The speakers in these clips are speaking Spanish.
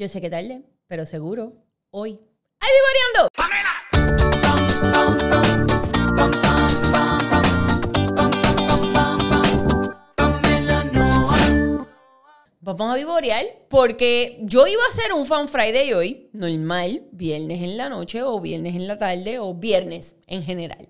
Yo sé que tarde, pero seguro, hoy. ¡Ay, vivoreando! Vamos a vivorear porque yo iba a hacer un Fan Friday hoy, normal, viernes en la noche o viernes en la tarde o viernes en general.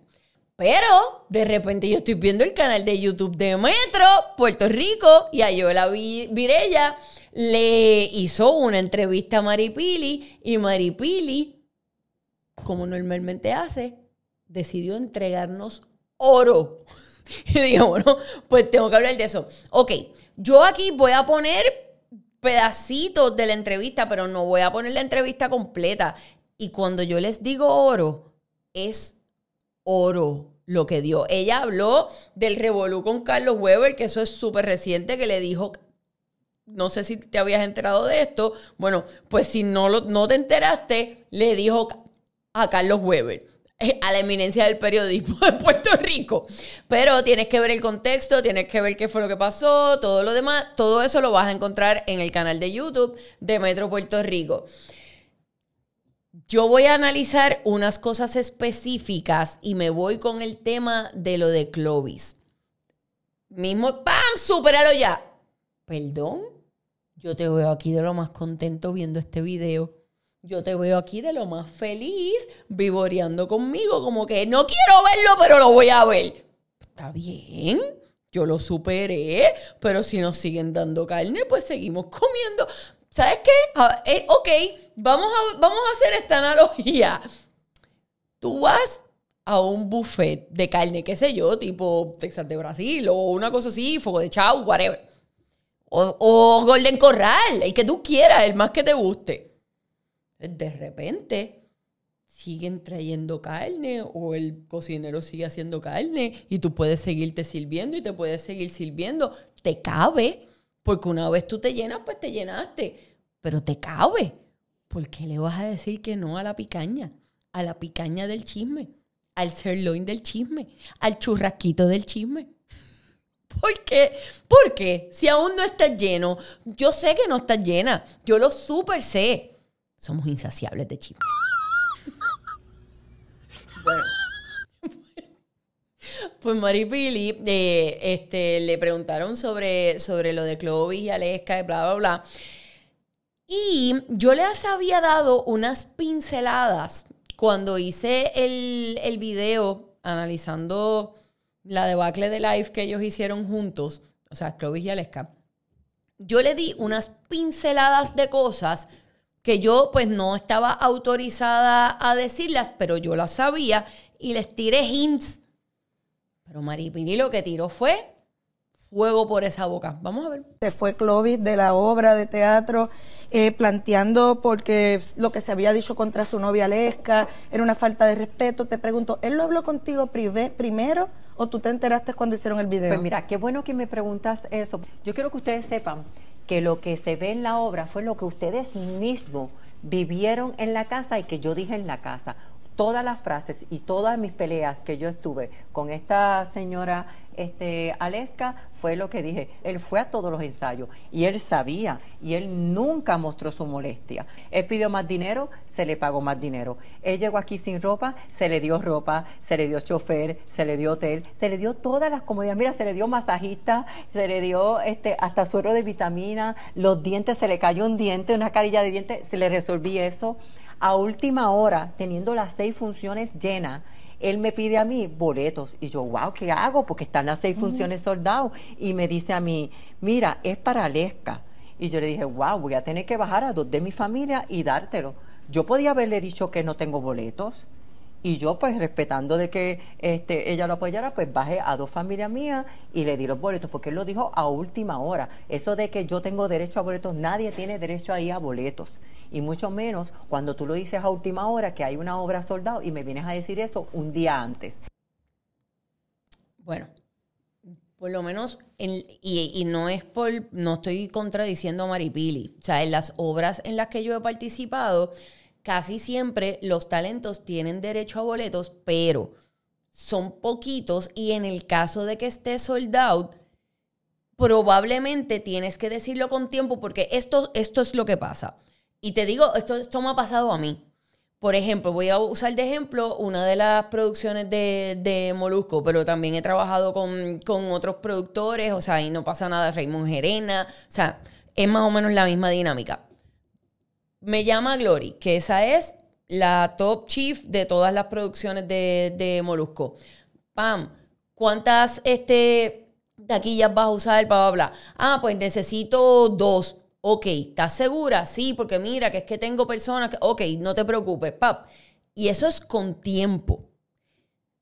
Pero de repente yo estoy viendo el canal de YouTube de Metro, Puerto Rico, y a Yola Virella le hizo una entrevista a Maripili y Maripili, como normalmente hace, decidió entregarnos oro. Y digo, bueno, pues tengo que hablar de eso. Ok, yo aquí voy a poner pedacitos de la entrevista, pero no voy a poner la entrevista completa. Y cuando yo les digo oro, es oro lo que dio. Ella habló del revolú con Carlos Weber, que eso es súper reciente, que le dijo, no sé si te habías enterado de esto, bueno, pues si no, lo, no te enteraste, le dijo a Carlos Weber eh, a la eminencia del periodismo de Puerto Rico. Pero tienes que ver el contexto, tienes que ver qué fue lo que pasó, todo lo demás, todo eso lo vas a encontrar en el canal de YouTube de Metro Puerto Rico yo voy a analizar unas cosas específicas y me voy con el tema de lo de Clovis. Mismo, ¡pam! ¡Súperalo ya! Perdón, yo te veo aquí de lo más contento viendo este video. Yo te veo aquí de lo más feliz, vivoreando conmigo, como que no quiero verlo, pero lo voy a ver. Está bien, yo lo superé, pero si nos siguen dando carne, pues seguimos comiendo. ¿sabes qué? Ah, eh, ok, vamos a, vamos a hacer esta analogía. Tú vas a un buffet de carne, qué sé yo, tipo Texas de Brasil o una cosa así, Fuego de Chau, whatever. O, o Golden Corral, el que tú quieras, el más que te guste. De repente siguen trayendo carne o el cocinero sigue haciendo carne y tú puedes seguirte sirviendo y te puedes seguir sirviendo. Te cabe porque una vez tú te llenas, pues te llenaste. Pero te cabe. ¿Por qué le vas a decir que no a la picaña? A la picaña del chisme. Al sirloin del chisme. Al churrasquito del chisme. ¿Por qué? ¿Por qué? Si aún no estás lleno, yo sé que no estás llena. Yo lo súper sé. Somos insaciables de chisme. bueno. Pues Mari Pili, eh, este, le preguntaron sobre, sobre lo de Clovis y Aleska y bla, bla, bla. Y yo les había dado unas pinceladas cuando hice el, el video analizando la debacle de live que ellos hicieron juntos, o sea, Clovis y Aleska. Yo le di unas pinceladas de cosas que yo pues no estaba autorizada a decirlas, pero yo las sabía y les tiré hints pero Maripili lo que tiró fue fuego por esa boca. Vamos a ver. Se fue Clovis de la obra de teatro eh, planteando porque lo que se había dicho contra su novia Lesca era una falta de respeto. Te pregunto, ¿él lo habló contigo primero o tú te enteraste cuando hicieron el video? Pues mira, qué bueno que me preguntas eso. Yo quiero que ustedes sepan que lo que se ve en la obra fue lo que ustedes mismos vivieron en la casa y que yo dije en la casa todas las frases y todas mis peleas que yo estuve con esta señora este, Aleska fue lo que dije. Él fue a todos los ensayos y él sabía y él nunca mostró su molestia. Él pidió más dinero, se le pagó más dinero. Él llegó aquí sin ropa, se le dio ropa, se le dio chofer, se le dio hotel, se le dio todas las comodidades. Mira, se le dio masajista, se le dio este, hasta suero de vitamina, los dientes, se le cayó un diente, una carilla de diente, se le resolví eso a última hora, teniendo las seis funciones llenas, él me pide a mí boletos y yo, wow, ¿qué hago? Porque están las seis funciones soldados y me dice a mí, mira, es para Lesca. Y yo le dije, wow, voy a tener que bajar a dos de mi familia y dártelo. Yo podía haberle dicho que no tengo boletos, y yo pues respetando de que este, ella lo apoyara, pues bajé a dos familias mías y le di los boletos, porque él lo dijo a última hora. Eso de que yo tengo derecho a boletos, nadie tiene derecho ahí a boletos. Y mucho menos cuando tú lo dices a última hora que hay una obra soldado y me vienes a decir eso un día antes. Bueno, por lo menos, en, y, y, no es por, no estoy contradiciendo a Maripili, o sea, en las obras en las que yo he participado, casi siempre los talentos tienen derecho a boletos, pero son poquitos y en el caso de que esté sold out, probablemente tienes que decirlo con tiempo porque esto, esto es lo que pasa. Y te digo, esto, esto me ha pasado a mí. Por ejemplo, voy a usar de ejemplo una de las producciones de, de Molusco, pero también he trabajado con, con, otros productores, o sea, y no pasa nada, Raymond Gerena, o sea, es más o menos la misma dinámica me llama Glory, que esa es la top chief de todas las producciones de, de Molusco. Pam, ¿cuántas este, taquillas vas a usar? el bla, bla. Ah, pues necesito dos. Ok, ¿estás segura? Sí, porque mira, que es que tengo personas que. Ok, no te preocupes, pap. Y eso es con tiempo.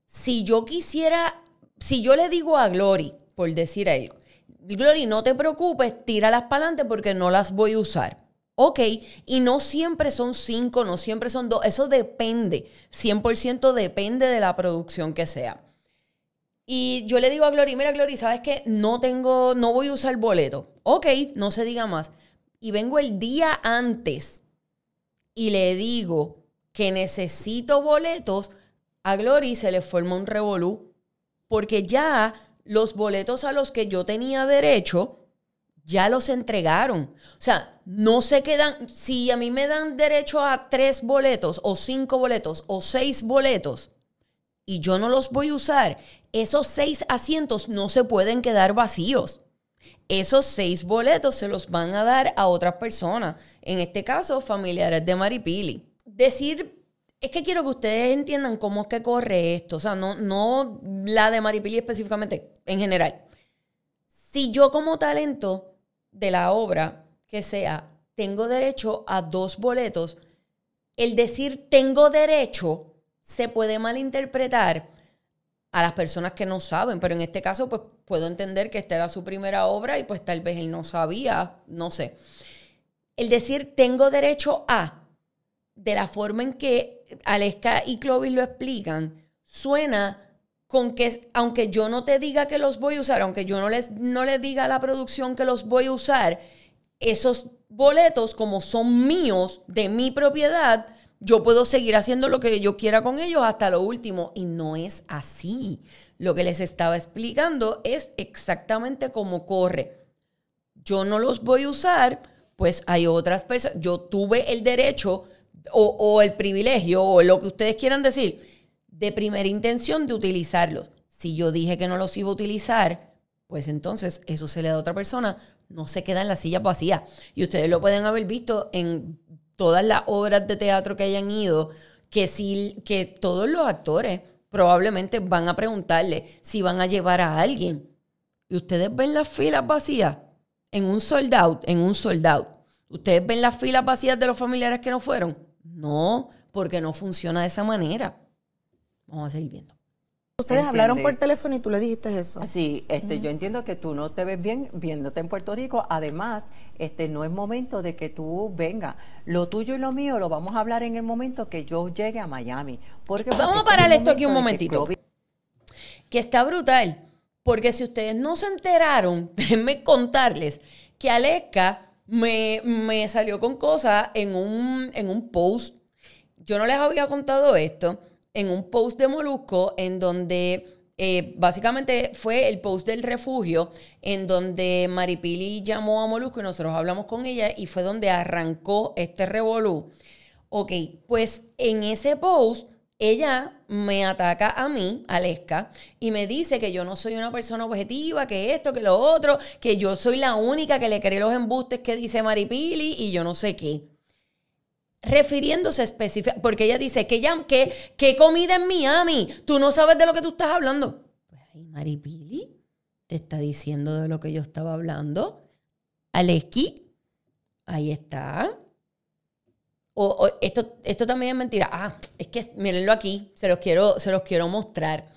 Si yo quisiera. Si yo le digo a Glory, por decir algo, Glory, no te preocupes, tíralas para adelante porque no las voy a usar Ok, y no siempre son cinco, no siempre son dos, eso depende, 100% depende de la producción que sea. Y yo le digo a Glory, mira Glory, ¿sabes qué? No tengo, no voy a usar boleto. Ok, no se diga más. Y vengo el día antes y le digo que necesito boletos, a Glory se le forma un revolú porque ya los boletos a los que yo tenía derecho ya los entregaron. O sea, no se quedan, si a mí me dan derecho a tres boletos o cinco boletos o seis boletos y yo no los voy a usar, esos seis asientos no se pueden quedar vacíos. Esos seis boletos se los van a dar a otras personas, en este caso familiares de Maripili. Decir es que quiero que ustedes entiendan cómo es que corre esto. O sea, no, no la de Maripili específicamente, en general. Si yo como talento de la obra que sea, tengo derecho a dos boletos, el decir tengo derecho se puede malinterpretar a las personas que no saben, pero en este caso pues puedo entender que esta era su primera obra y pues tal vez él no sabía, no sé. El decir tengo derecho a, de la forma en que Aleska y Clovis lo explican, suena con que, aunque yo no te diga que los voy a usar, aunque yo no les, no les diga a la producción que los voy a usar, esos boletos, como son míos, de mi propiedad, yo puedo seguir haciendo lo que yo quiera con ellos hasta lo último. Y no es así. Lo que les estaba explicando es exactamente como corre. Yo no los voy a usar, pues hay otras personas. Yo tuve el derecho o, o el privilegio o lo que ustedes quieran decir de primera intención de utilizarlos. Si yo dije que no los iba a utilizar, pues entonces eso se le da a otra persona, no se quedan las sillas vacías. Y ustedes lo pueden haber visto en todas las obras de teatro que hayan ido, que, que todos los actores probablemente van a preguntarle si van a llevar a alguien. Y ustedes ven las filas vacías en un sold out, en un sold out. Ustedes ven las filas vacías de los familiares que no fueron. No, porque no funciona de esa manera. Vamos a seguir viendo. Ustedes hablaron por teléfono y tú le dijiste eso. Sí, este, yo entiendo que tú no te ves bien viéndote en Puerto Rico. Además, este, no es momento de que tú venga. Lo tuyo y lo mío lo vamos a hablar en el momento que yo llegue a Miami. Porque vamos a parar esto aquí un momentito. Que, está brutal, porque si ustedes no se enteraron, déjenme contarles que Aleska me, salió con cosas en un, en un post. Yo no les había contado esto en un post de Molusco en donde eh, básicamente fue el post del refugio en donde Maripili llamó a Molusco y nosotros hablamos con ella y fue donde arrancó este revolú. Ok, pues en ese post ella me ataca a mí, Aleska, y me dice que yo no soy una persona objetiva, que esto, que lo otro, que yo soy la única que le cree los embustes que dice Maripili y yo no sé qué refiriéndose específicamente, porque ella dice que, que, que, comida en Miami, tú no sabes de lo que tú estás hablando. Pues ahí Maripili te está diciendo de lo que yo estaba hablando. Aleski, ahí está. O, esto, esto también es mentira. Ah, es que mírenlo aquí, se los quiero, se los quiero mostrar.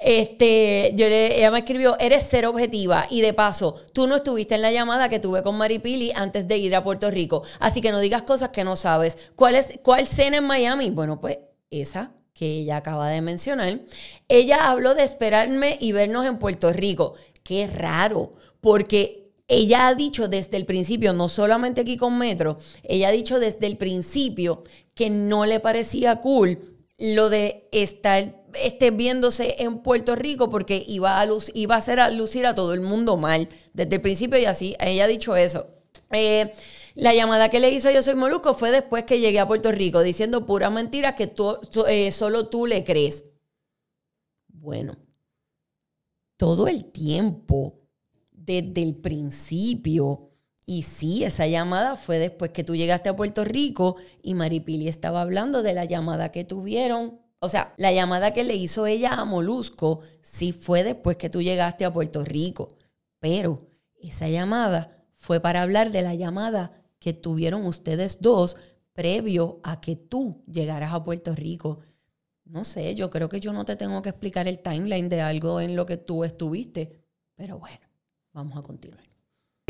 Este, yo ella me escribió, eres ser objetiva y de paso, tú no estuviste en la llamada que tuve con Pili antes de ir a Puerto Rico, así que no digas cosas que no sabes. ¿Cuál es cuál cena en Miami? Bueno, pues esa que ella acaba de mencionar. Ella habló de esperarme y vernos en Puerto Rico. Qué raro, porque ella ha dicho desde el principio, no solamente aquí con Metro, ella ha dicho desde el principio que no le parecía cool lo de estar esté viéndose en Puerto Rico porque iba a, iba a hacer a lucir a todo el mundo mal desde el principio y así ella ha dicho eso. Eh, la llamada que le hizo a Yo Soy Molusco fue después que llegué a Puerto Rico diciendo puras mentiras que tú, eh, solo tú le crees. Bueno, todo el tiempo, desde el principio, y sí, esa llamada fue después que tú llegaste a Puerto Rico y Maripili estaba hablando de la llamada que tuvieron o sea, la llamada que le hizo ella a Molusco sí fue después que tú llegaste a Puerto Rico, pero esa llamada fue para hablar de la llamada que tuvieron ustedes dos previo a que tú llegaras a Puerto Rico. No sé, yo creo que yo no te tengo que explicar el timeline de algo en lo que tú estuviste, pero bueno, vamos a continuar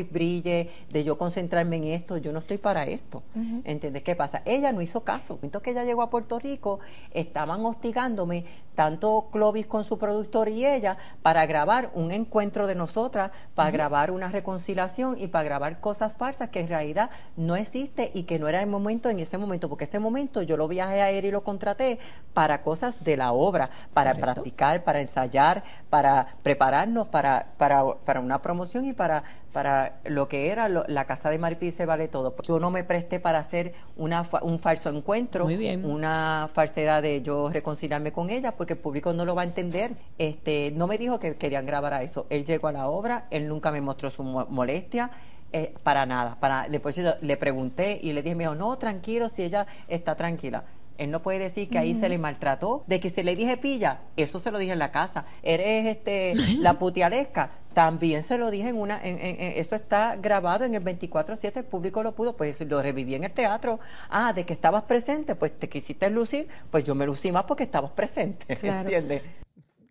brille, de yo concentrarme en esto, yo no estoy para esto. qué pasa? Ella no hizo caso. momento que ella llegó a Puerto Rico, estaban hostigándome, tanto Clovis con su productor y ella, para grabar un encuentro de nosotras, para grabar una reconciliación y para grabar cosas falsas que en realidad no existe y que no era el momento en ese momento, porque ese momento yo lo viajé a él y lo contraté para cosas de la obra, para practicar, para ensayar, para prepararnos para, para, para una promoción y para, para lo que era la casa de Maripí se vale todo. Pues yo no me presté para hacer una, un falso encuentro, una falsedad de yo reconciliarme con ella, porque el público no lo va a entender. Este, no me dijo que querían grabar a eso. Él llegó a la obra, él nunca me mostró su molestia. Eh, para nada, para, después yo le pregunté y le dije, me dijo, no, tranquilo, si ella está tranquila. Él no puede decir que ahí se le maltrató, de que se le dije pilla, eso se lo dije en la casa. Eres este la putialesca, también se lo dije en una, eso está grabado en el 24-7, el público lo pudo, pues lo reviví en el teatro. Ah, de que estabas presente, pues te quisiste lucir, pues yo me lucí más porque estabas presente, ¿entiendes?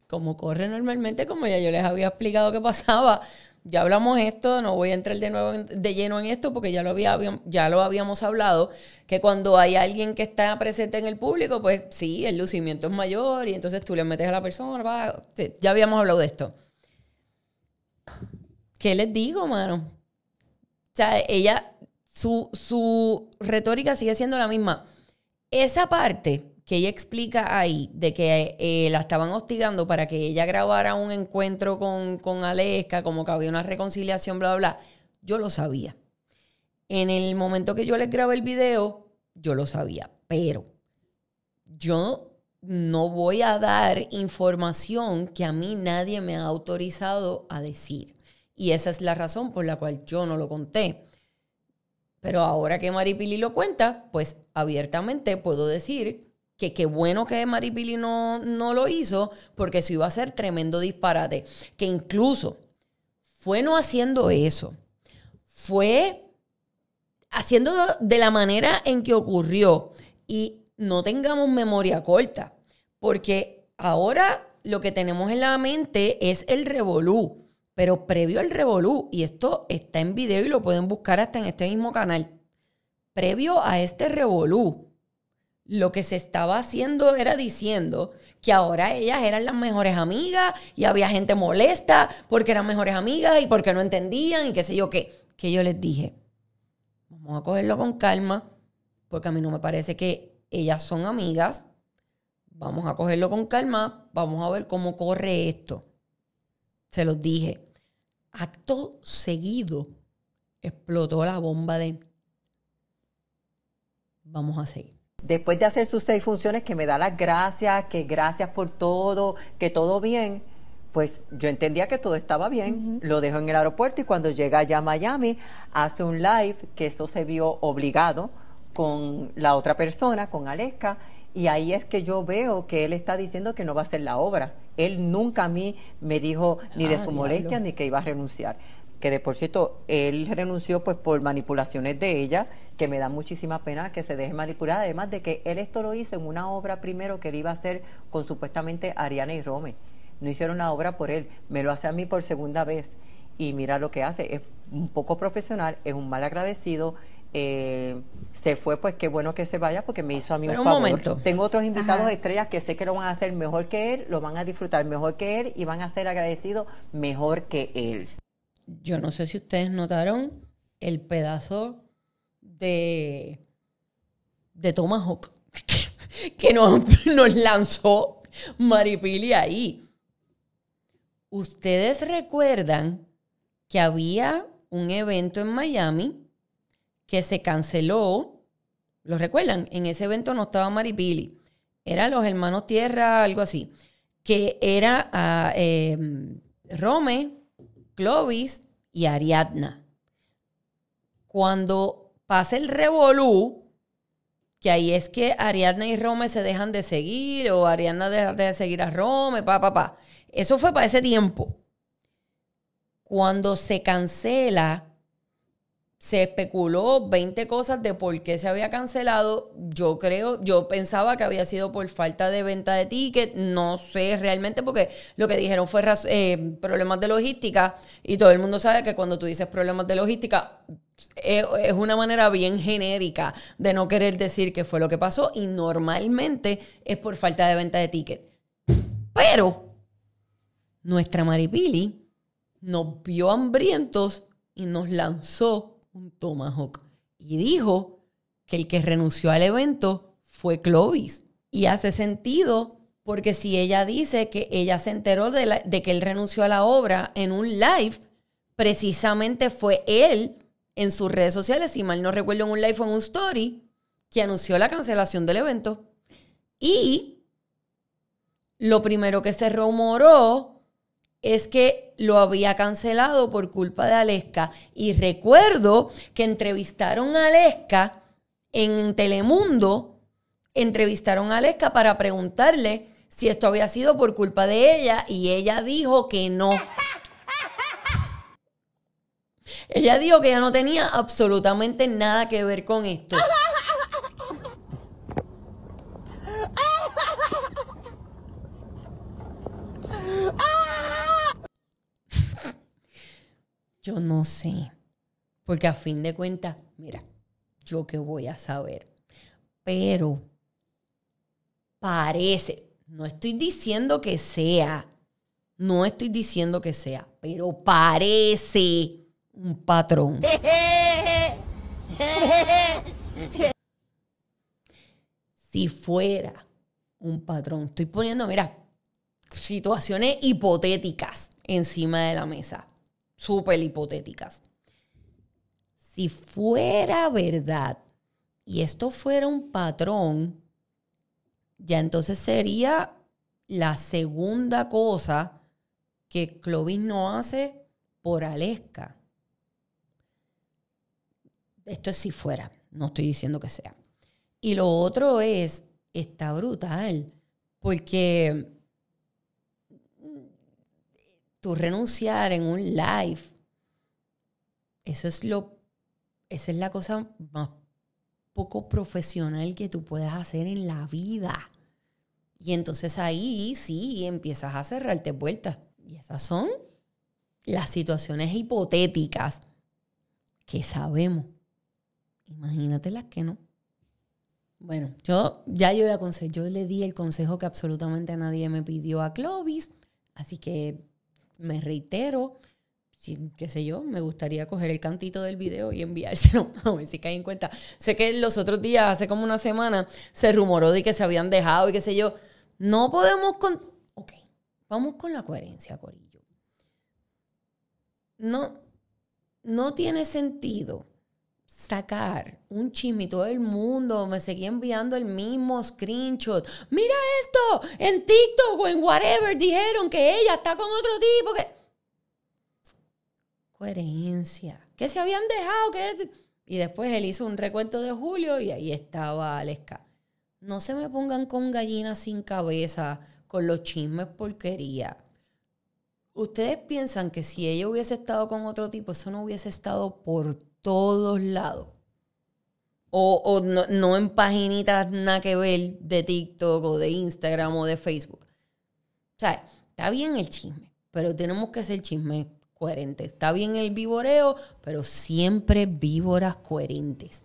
Como corre normalmente, como ya yo les había explicado qué pasaba, ya hablamos esto, no voy a entrar de nuevo de lleno en esto porque ya lo, había, ya lo habíamos hablado, que cuando hay alguien que está presente en el público, pues sí, el lucimiento es mayor y entonces tú le metes a la persona, ya habíamos hablado de esto. ¿Qué les digo, mano? O sea, ella, su, su retórica sigue siendo la misma. Esa parte que ella explica ahí de que eh, la estaban hostigando para que ella grabara un encuentro con, con Aleska, como que había una reconciliación, bla, bla, bla, yo lo sabía. En el momento que yo les grabé el video, yo lo sabía, pero yo no voy a dar información que a mí nadie me ha autorizado a decir. Y esa es la razón por la cual yo no lo conté. Pero ahora que Maripili lo cuenta, pues abiertamente puedo decir que qué bueno que Maripili no, no lo hizo, porque eso iba a ser tremendo disparate. Que incluso fue no haciendo eso, fue haciendo de la manera en que ocurrió y no tengamos memoria corta, porque ahora lo que tenemos en la mente es el revolú, pero previo al revolú, y esto está en video y lo pueden buscar hasta en este mismo canal, previo a este revolú, lo que se estaba haciendo era diciendo que ahora ellas eran las mejores amigas y había gente molesta porque eran mejores amigas y porque no entendían y qué sé yo qué. Que yo les dije, vamos a cogerlo con calma porque a mí no me parece que ellas son amigas. Vamos a cogerlo con calma, vamos a ver cómo corre esto. Se los dije. Acto seguido explotó la bomba de vamos a seguir. Después de hacer sus seis funciones, que me da las gracias, que gracias por todo, que todo bien, pues yo entendía que todo estaba bien, lo dejo en el aeropuerto y cuando llega ya a Miami hace un live que eso se vio obligado con la otra persona, con Aleska, y ahí es que yo veo que él está diciendo que no va a hacer la obra. Él nunca a mí me dijo ni de ah, su molestia ni que iba a renunciar que de por cierto él renunció pues por manipulaciones de ella, que me da muchísima pena que se deje manipular, además de que él esto lo hizo en una obra primero que él iba a hacer con supuestamente Ariana y Rome. No hicieron una obra por él, me lo hace a mí por segunda vez y mira lo que hace, es un poco profesional, es un mal agradecido, eh, se fue, pues qué bueno que se vaya porque me hizo a mí un, favor. Tengo otros invitados estrellas que sé que lo van a hacer mejor que él, lo van a disfrutar mejor que él y van a ser agradecidos mejor que él yo no sé si ustedes notaron el pedazo de, de Tomahawk que, nos, lanzó Maripili ahí. Ustedes recuerdan que había un evento en Miami que se canceló. ¿Lo recuerdan? En ese evento no estaba Maripili. Eran los hermanos Tierra, algo así. Que era a, ah, em, Rome, Clovis y Ariadna. Cuando pasa el revolú, que ahí es que Ariadna y Rome se dejan de seguir, o Ariadna deja de seguir a Rome, pa, pa, pa. Eso fue para ese tiempo. Cuando se cancela se especuló 20 cosas de por qué se había cancelado. Yo creo, yo pensaba que había sido por falta de venta de ticket. No sé realmente porque lo que dijeron fue eh, problemas de logística y todo el mundo sabe que cuando tú dices problemas de logística eh, es una manera bien genérica de no querer decir qué fue lo que pasó y normalmente es por falta de venta de ticket. Pero nuestra Maripili nos vio hambrientos y nos lanzó tomahawk. Y dijo que el que renunció al evento fue Clovis. Y hace sentido porque si ella dice que ella se enteró de, de que él renunció a la obra en un live, precisamente fue él en sus redes sociales, si mal no recuerdo, en un live o en un story, que anunció la cancelación del evento. Y lo primero que se rumoró es que lo había cancelado por culpa de Aleska. Y recuerdo que entrevistaron a Aleska en Telemundo, entrevistaron a Aleska para preguntarle si esto había sido por culpa de ella y ella dijo que no. ella dijo que ella no tenía absolutamente nada que ver con esto. Sí. Porque a fin de cuentas, mira, yo qué voy a saber. Pero parece, no estoy diciendo que sea, no estoy diciendo que sea, pero parece un patrón. si fuera un patrón, estoy poniendo, mira, situaciones hipotéticas encima de la mesa súper hipotéticas. Si fuera verdad y esto fuera un patrón, ya entonces sería la segunda cosa que Clovis no hace por Aleska. Esto es si fuera, no estoy diciendo que sea. Y lo otro es, está brutal, porque tú renunciar en un live, eso es lo, esa es la cosa más poco profesional que tú puedas hacer en la vida. Y entonces ahí sí empiezas a cerrarte vueltas. Y esas son las situaciones hipotéticas que sabemos. Imagínate las que no. Bueno, yo ya yo, yo le di el consejo que absolutamente nadie me pidió a Clovis, así que me reitero, qué sé yo, me gustaría coger el cantito del video y enviárselo a ver si cae en cuenta. Sé que los otros días, hace como una semana, se rumoró de que se habían dejado y qué sé yo. No podemos con... Ok, vamos con la coherencia, Corillo. No, no tiene sentido sacar un chisme y todo el mundo me seguía enviando el mismo screenshot. Mira esto, en TikTok o en whatever dijeron que ella está con otro tipo Coherencia. Que se habían dejado, que... Y después él hizo un recuento de Julio y ahí estaba Aleska. No se me pongan con gallinas sin cabeza, con los chismes porquería. ¿Ustedes piensan que si ella hubiese estado con otro tipo, eso no hubiese estado por todos lados. O, no, en paginitas nada que ver de TikTok o de Instagram o de Facebook. O sea, está bien el chisme, pero tenemos que hacer chisme coherente. Está bien el vivoreo, pero siempre víboras coherentes.